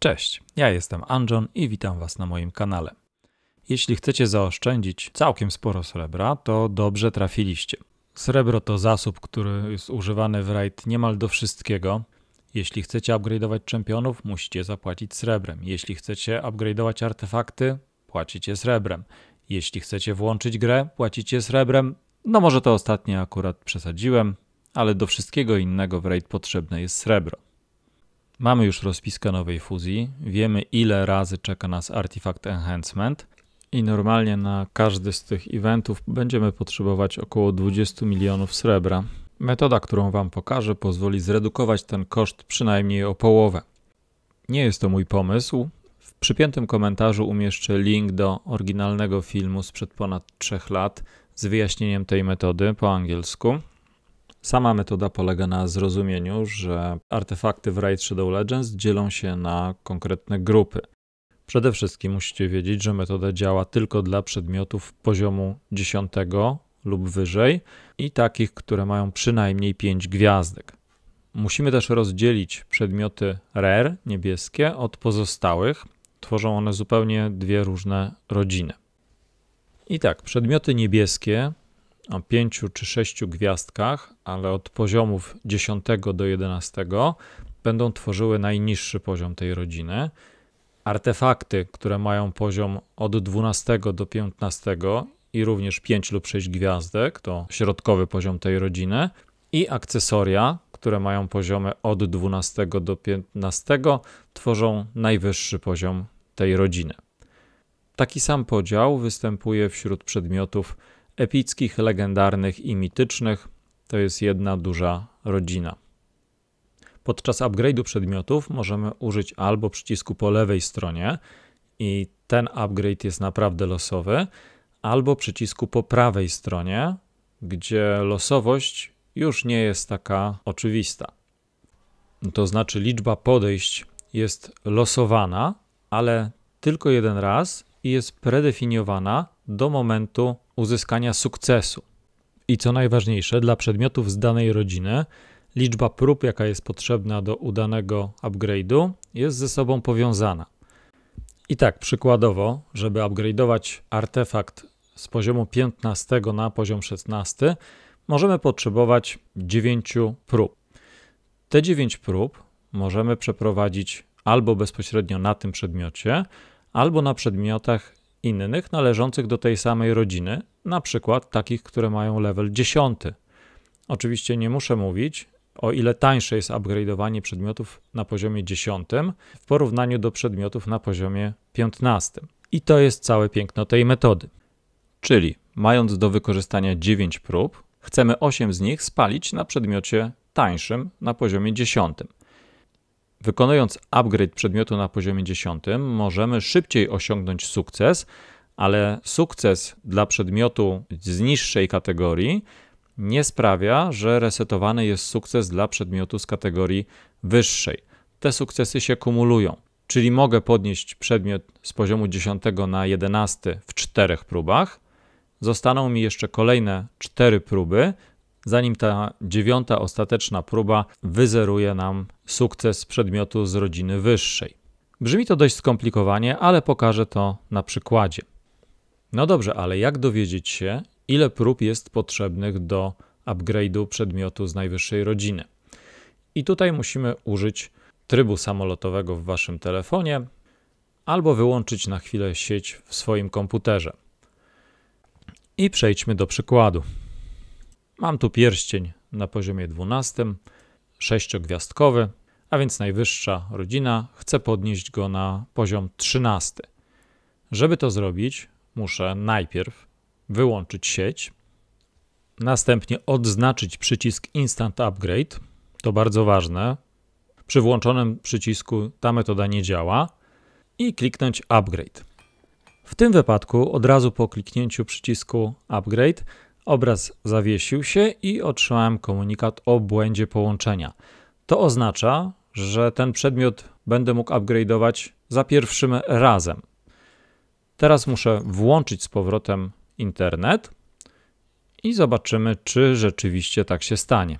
Cześć, ja jestem Anjon i witam Was na moim kanale. Jeśli chcecie zaoszczędzić całkiem sporo srebra, to dobrze trafiliście. Srebro to zasób, który jest używany w raid niemal do wszystkiego. Jeśli chcecie upgrade'ować czempionów, musicie zapłacić srebrem. Jeśli chcecie upgrade'ować artefakty, płacicie srebrem. Jeśli chcecie włączyć grę, płacicie srebrem. No może to ostatnie akurat przesadziłem, ale do wszystkiego innego w raid potrzebne jest srebro. Mamy już rozpiskę nowej fuzji, wiemy ile razy czeka nas Artifact Enhancement i normalnie na każdy z tych eventów będziemy potrzebować około 20 milionów srebra. Metoda, którą Wam pokażę, pozwoli zredukować ten koszt przynajmniej o połowę. Nie jest to mój pomysł. W przypiętym komentarzu umieszczę link do oryginalnego filmu sprzed ponad 3 lat z wyjaśnieniem tej metody po angielsku. Sama metoda polega na zrozumieniu, że artefakty w Raid Shadow Legends dzielą się na konkretne grupy. Przede wszystkim musicie wiedzieć, że metoda działa tylko dla przedmiotów poziomu 10 lub wyżej i takich, które mają przynajmniej 5 gwiazdek. Musimy też rozdzielić przedmioty rare, niebieskie, od pozostałych. Tworzą one zupełnie dwie różne rodziny. I tak, przedmioty niebieskie pięciu czy sześciu gwiazdkach, ale od poziomów 10 do 11 będą tworzyły najniższy poziom tej rodziny. Artefakty, które mają poziom od 12 do 15 i również 5 lub 6 gwiazdek, to środkowy poziom tej rodziny. I akcesoria, które mają poziomy od 12 do 15, tworzą najwyższy poziom tej rodziny. Taki sam podział występuje wśród przedmiotów epickich, legendarnych i mitycznych. To jest jedna duża rodzina. Podczas upgrade'u przedmiotów możemy użyć albo przycisku po lewej stronie i ten upgrade jest naprawdę losowy, albo przycisku po prawej stronie, gdzie losowość już nie jest taka oczywista. To znaczy liczba podejść jest losowana, ale tylko jeden raz i jest predefiniowana do momentu uzyskania sukcesu. I co najważniejsze, dla przedmiotów z danej rodziny, liczba prób, jaka jest potrzebna do udanego upgrade'u, jest ze sobą powiązana. I tak, przykładowo, żeby upgrade'ować artefakt z poziomu 15 na poziom 16, możemy potrzebować 9 prób. Te 9 prób możemy przeprowadzić albo bezpośrednio na tym przedmiocie, albo na przedmiotach innych należących do tej samej rodziny, na przykład takich, które mają level 10. Oczywiście nie muszę mówić, o ile tańsze jest upgrade'owanie przedmiotów na poziomie 10 w porównaniu do przedmiotów na poziomie 15. I to jest całe piękno tej metody. Czyli mając do wykorzystania 9 prób, chcemy 8 z nich spalić na przedmiocie tańszym na poziomie 10. Wykonując upgrade przedmiotu na poziomie 10, możemy szybciej osiągnąć sukces, ale sukces dla przedmiotu z niższej kategorii nie sprawia, że resetowany jest sukces dla przedmiotu z kategorii wyższej. Te sukcesy się kumulują, czyli mogę podnieść przedmiot z poziomu 10 na 11 w czterech próbach. Zostaną mi jeszcze kolejne cztery próby, zanim ta dziewiąta ostateczna próba wyzeruje nam sukces przedmiotu z rodziny wyższej. Brzmi to dość skomplikowanie, ale pokażę to na przykładzie. No dobrze, ale jak dowiedzieć się, ile prób jest potrzebnych do upgrade'u przedmiotu z najwyższej rodziny? I tutaj musimy użyć trybu samolotowego w waszym telefonie albo wyłączyć na chwilę sieć w swoim komputerze. I przejdźmy do przykładu. Mam tu pierścień na poziomie 12, sześciogwiazdkowy, a więc najwyższa rodzina. Chcę podnieść go na poziom 13. Żeby to zrobić, muszę najpierw wyłączyć sieć, następnie odznaczyć przycisk Instant Upgrade. To bardzo ważne. Przy włączonym przycisku ta metoda nie działa i kliknąć Upgrade. W tym wypadku od razu po kliknięciu przycisku Upgrade Obraz zawiesił się i otrzymałem komunikat o błędzie połączenia. To oznacza, że ten przedmiot będę mógł upgrade'ować za pierwszym razem. Teraz muszę włączyć z powrotem internet i zobaczymy, czy rzeczywiście tak się stanie.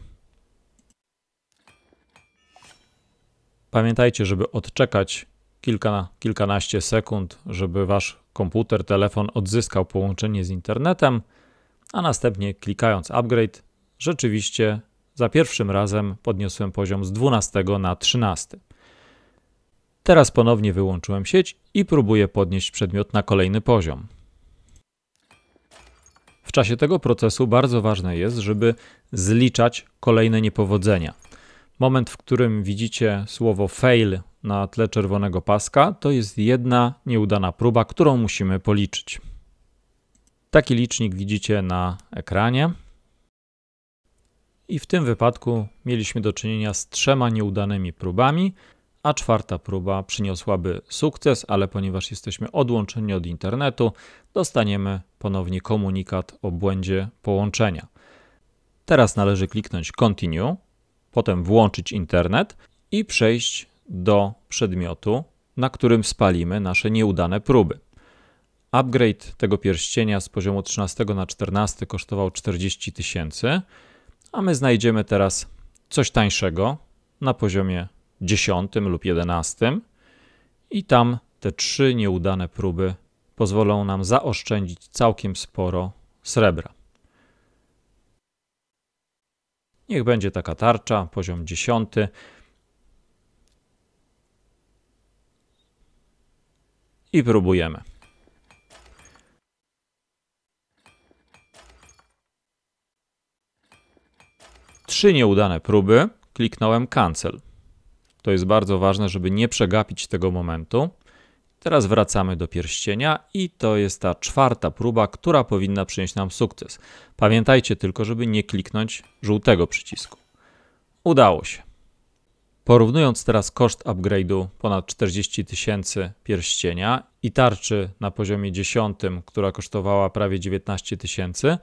Pamiętajcie, żeby odczekać kilka, kilkanaście sekund, żeby wasz komputer, telefon odzyskał połączenie z internetem a następnie klikając upgrade rzeczywiście za pierwszym razem podniosłem poziom z 12 na 13. Teraz ponownie wyłączyłem sieć i próbuję podnieść przedmiot na kolejny poziom. W czasie tego procesu bardzo ważne jest, żeby zliczać kolejne niepowodzenia. Moment, w którym widzicie słowo fail na tle czerwonego paska, to jest jedna nieudana próba, którą musimy policzyć. Taki licznik widzicie na ekranie. I w tym wypadku mieliśmy do czynienia z trzema nieudanymi próbami, a czwarta próba przyniosłaby sukces, ale ponieważ jesteśmy odłączeni od internetu, dostaniemy ponownie komunikat o błędzie połączenia. Teraz należy kliknąć Continue, potem włączyć internet i przejść do przedmiotu, na którym spalimy nasze nieudane próby. Upgrade tego pierścienia z poziomu 13 na 14 kosztował 40 tysięcy, a my znajdziemy teraz coś tańszego na poziomie 10 lub 11 i tam te trzy nieudane próby pozwolą nam zaoszczędzić całkiem sporo srebra. Niech będzie taka tarcza, poziom 10. I próbujemy. trzy nieudane próby, kliknąłem cancel. To jest bardzo ważne, żeby nie przegapić tego momentu. Teraz wracamy do pierścienia i to jest ta czwarta próba, która powinna przynieść nam sukces. Pamiętajcie tylko, żeby nie kliknąć żółtego przycisku. Udało się. Porównując teraz koszt upgrade'u ponad 40 tysięcy pierścienia i tarczy na poziomie 10, która kosztowała prawie 19 tysięcy,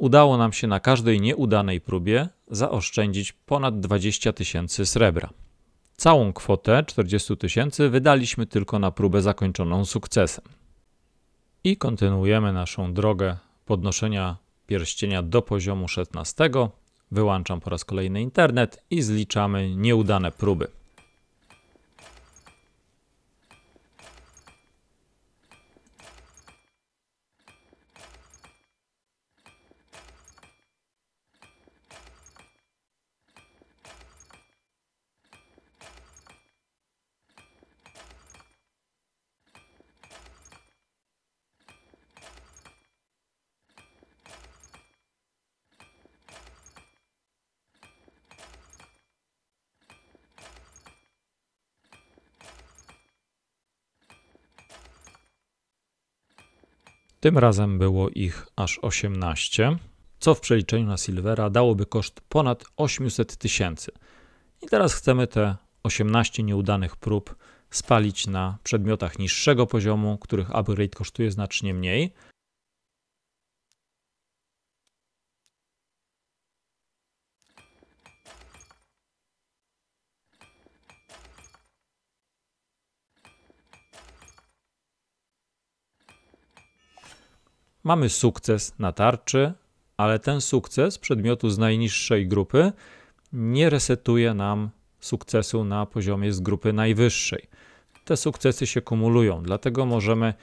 udało nam się na każdej nieudanej próbie zaoszczędzić ponad 20 tysięcy srebra. Całą kwotę 40 tysięcy wydaliśmy tylko na próbę zakończoną sukcesem. I kontynuujemy naszą drogę podnoszenia pierścienia do poziomu 16. Wyłączam po raz kolejny internet i zliczamy nieudane próby. Tym razem było ich aż 18, co w przeliczeniu na Silvera dałoby koszt ponad 800 tysięcy. I teraz chcemy te 18 nieudanych prób spalić na przedmiotach niższego poziomu, których upgrade kosztuje znacznie mniej, Mamy sukces na tarczy, ale ten sukces przedmiotu z najniższej grupy nie resetuje nam sukcesu na poziomie z grupy najwyższej. Te sukcesy się kumulują, dlatego możemy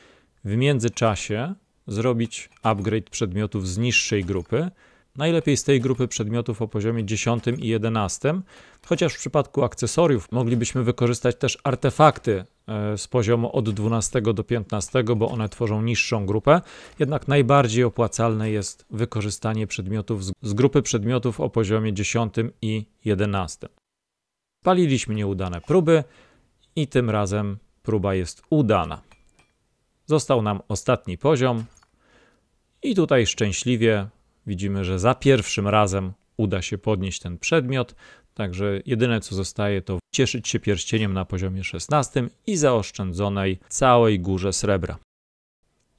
w międzyczasie zrobić upgrade przedmiotów z niższej grupy, Najlepiej z tej grupy przedmiotów o poziomie 10 i 11, chociaż w przypadku akcesoriów moglibyśmy wykorzystać też artefakty e, z poziomu od 12 do 15, bo one tworzą niższą grupę, jednak najbardziej opłacalne jest wykorzystanie przedmiotów z grupy przedmiotów o poziomie 10 i 11. Paliliśmy nieudane próby i tym razem próba jest udana. Został nam ostatni poziom i tutaj szczęśliwie Widzimy, że za pierwszym razem uda się podnieść ten przedmiot, także jedyne co zostaje to cieszyć się pierścieniem na poziomie 16 i zaoszczędzonej całej górze srebra.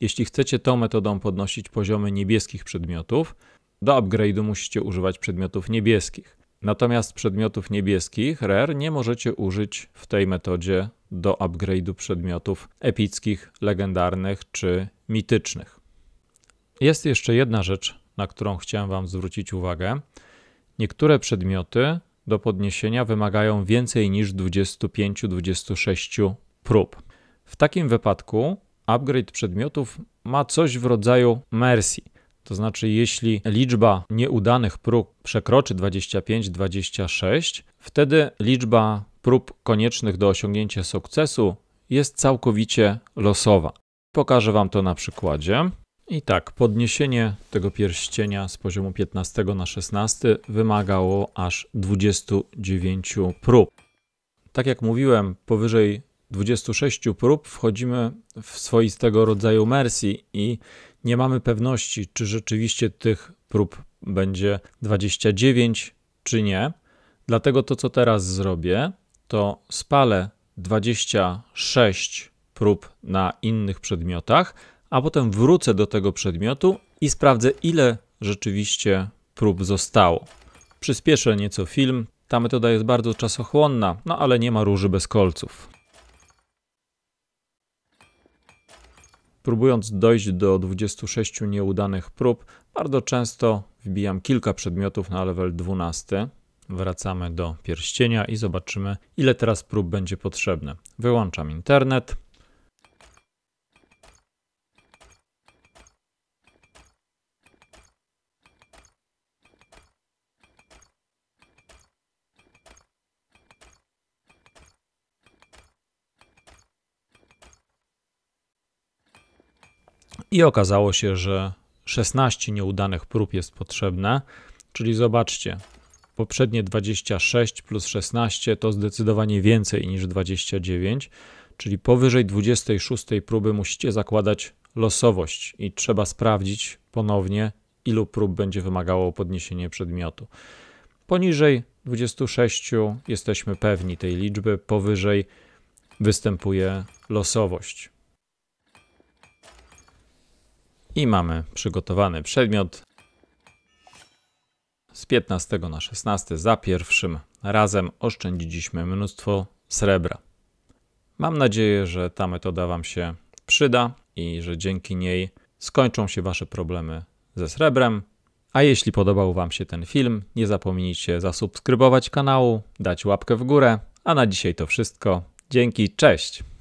Jeśli chcecie tą metodą podnosić poziomy niebieskich przedmiotów, do upgrade'u musicie używać przedmiotów niebieskich. Natomiast przedmiotów niebieskich, rare, nie możecie użyć w tej metodzie do upgrade'u przedmiotów epickich, legendarnych czy mitycznych. Jest jeszcze jedna rzecz, na którą chciałem Wam zwrócić uwagę. Niektóre przedmioty do podniesienia wymagają więcej niż 25-26 prób. W takim wypadku upgrade przedmiotów ma coś w rodzaju mercy. To znaczy, jeśli liczba nieudanych prób przekroczy 25-26, wtedy liczba prób koniecznych do osiągnięcia sukcesu jest całkowicie losowa. Pokażę Wam to na przykładzie. I tak, podniesienie tego pierścienia z poziomu 15 na 16 wymagało aż 29 prób. Tak jak mówiłem, powyżej 26 prób wchodzimy w swoistego rodzaju mercy i nie mamy pewności, czy rzeczywiście tych prób będzie 29, czy nie. Dlatego to, co teraz zrobię, to spalę 26 prób na innych przedmiotach, a potem wrócę do tego przedmiotu i sprawdzę, ile rzeczywiście prób zostało. Przyspieszę nieco film. Ta metoda jest bardzo czasochłonna, no ale nie ma róży bez kolców. Próbując dojść do 26 nieudanych prób, bardzo często wbijam kilka przedmiotów na level 12. Wracamy do pierścienia i zobaczymy, ile teraz prób będzie potrzebne. Wyłączam internet. I okazało się, że 16 nieudanych prób jest potrzebne, czyli zobaczcie, poprzednie 26 plus 16 to zdecydowanie więcej niż 29, czyli powyżej 26 próby musicie zakładać losowość i trzeba sprawdzić ponownie, ilu prób będzie wymagało podniesienie przedmiotu. Poniżej 26 jesteśmy pewni tej liczby, powyżej występuje losowość. I mamy przygotowany przedmiot z 15 na 16 za pierwszym razem oszczędziliśmy mnóstwo srebra. Mam nadzieję, że ta metoda Wam się przyda i że dzięki niej skończą się Wasze problemy ze srebrem. A jeśli podobał Wam się ten film, nie zapomnijcie zasubskrybować kanału, dać łapkę w górę. A na dzisiaj to wszystko. Dzięki, cześć!